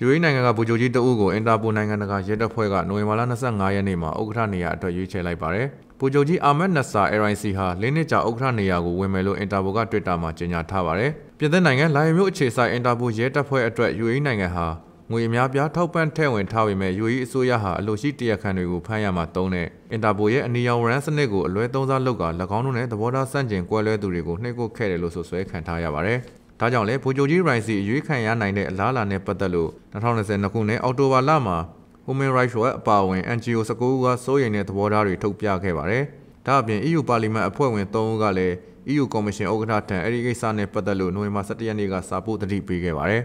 ယူအေနိုင်ငံကဗိုလ်ချုပ်ကြီးတဦးကိုအင်တာပိုနိုင်ငံတကာရဲတပ်ဖွဲ့ကနိုဝင်ဘာလ25ရက်နေ့မှာဥက္ကဋ္ဌနေရာအတွက်ရွေးချယ်လိုက်ပါတယ်။ဗိုလ်ချုပ်ကြီးအာမက်နက်ဆာ RIC ဟာလင်းနှစ်ကြာဥက္ကဋ္ဌနေရာကိုဝင်မယ်လို့အင်တာပိုက Twitter မှာကြေညာထားပါတယ်။ပြည်သက်နိုင်ငံလိုင်မျိုးအခြေဆိုင်အင်တာပိုရဲတပ်ဖွဲ့အတွက်ယူအေနိုင်ငံဟာငွေအများပြားထောက်ပံ့ထည့်ဝင်ထားပေမဲ့ UAE အစိုးရဟာအလို့ရှိတရားခံတွေကိုဖမ်းရမှာတုံးတဲ့အင်တာပိုရဲ့အနီရောင်ဝရန်စနစ်ကိုအလွဲသုံးစားလုပ်က၎င်းတို့နဲ့သဘောထားဆန့်ကျင်ကွဲလွဲသူတွေကိုနှိပ်ကွပ်ခဲ့တယ်လို့ဆိုဆွဲခံထားရပါတယ်ဒါကြောင့်လည်းဗိုလ်ချုပ်ကြီးရိုင်စီအရွေးခံရနိုင်တဲ့အလားအလာနဲ့ပတ်သက်လို့2022ခုနှစ်အောက်တိုဘာလမှာ Human Rights Watch အပါအဝင် NGO 19ဦးကစိုးရိမ်တဲ့သဘောထားတွေထုတ်ပြခဲ့ပါတယ်။ဒါ့အပြင် EU ပါလီမန်အဖွဲ့ဝင်3ဦးကလည်း EU ကော်မရှင်ဥက္ကဋ္ဌထံအဲဒီကိစ္စနဲ့ပတ်သက်လို့နိုဝင်ဘာ17ရက်နေ့ကစာပို့တတိပေးခဲ့ပါတယ်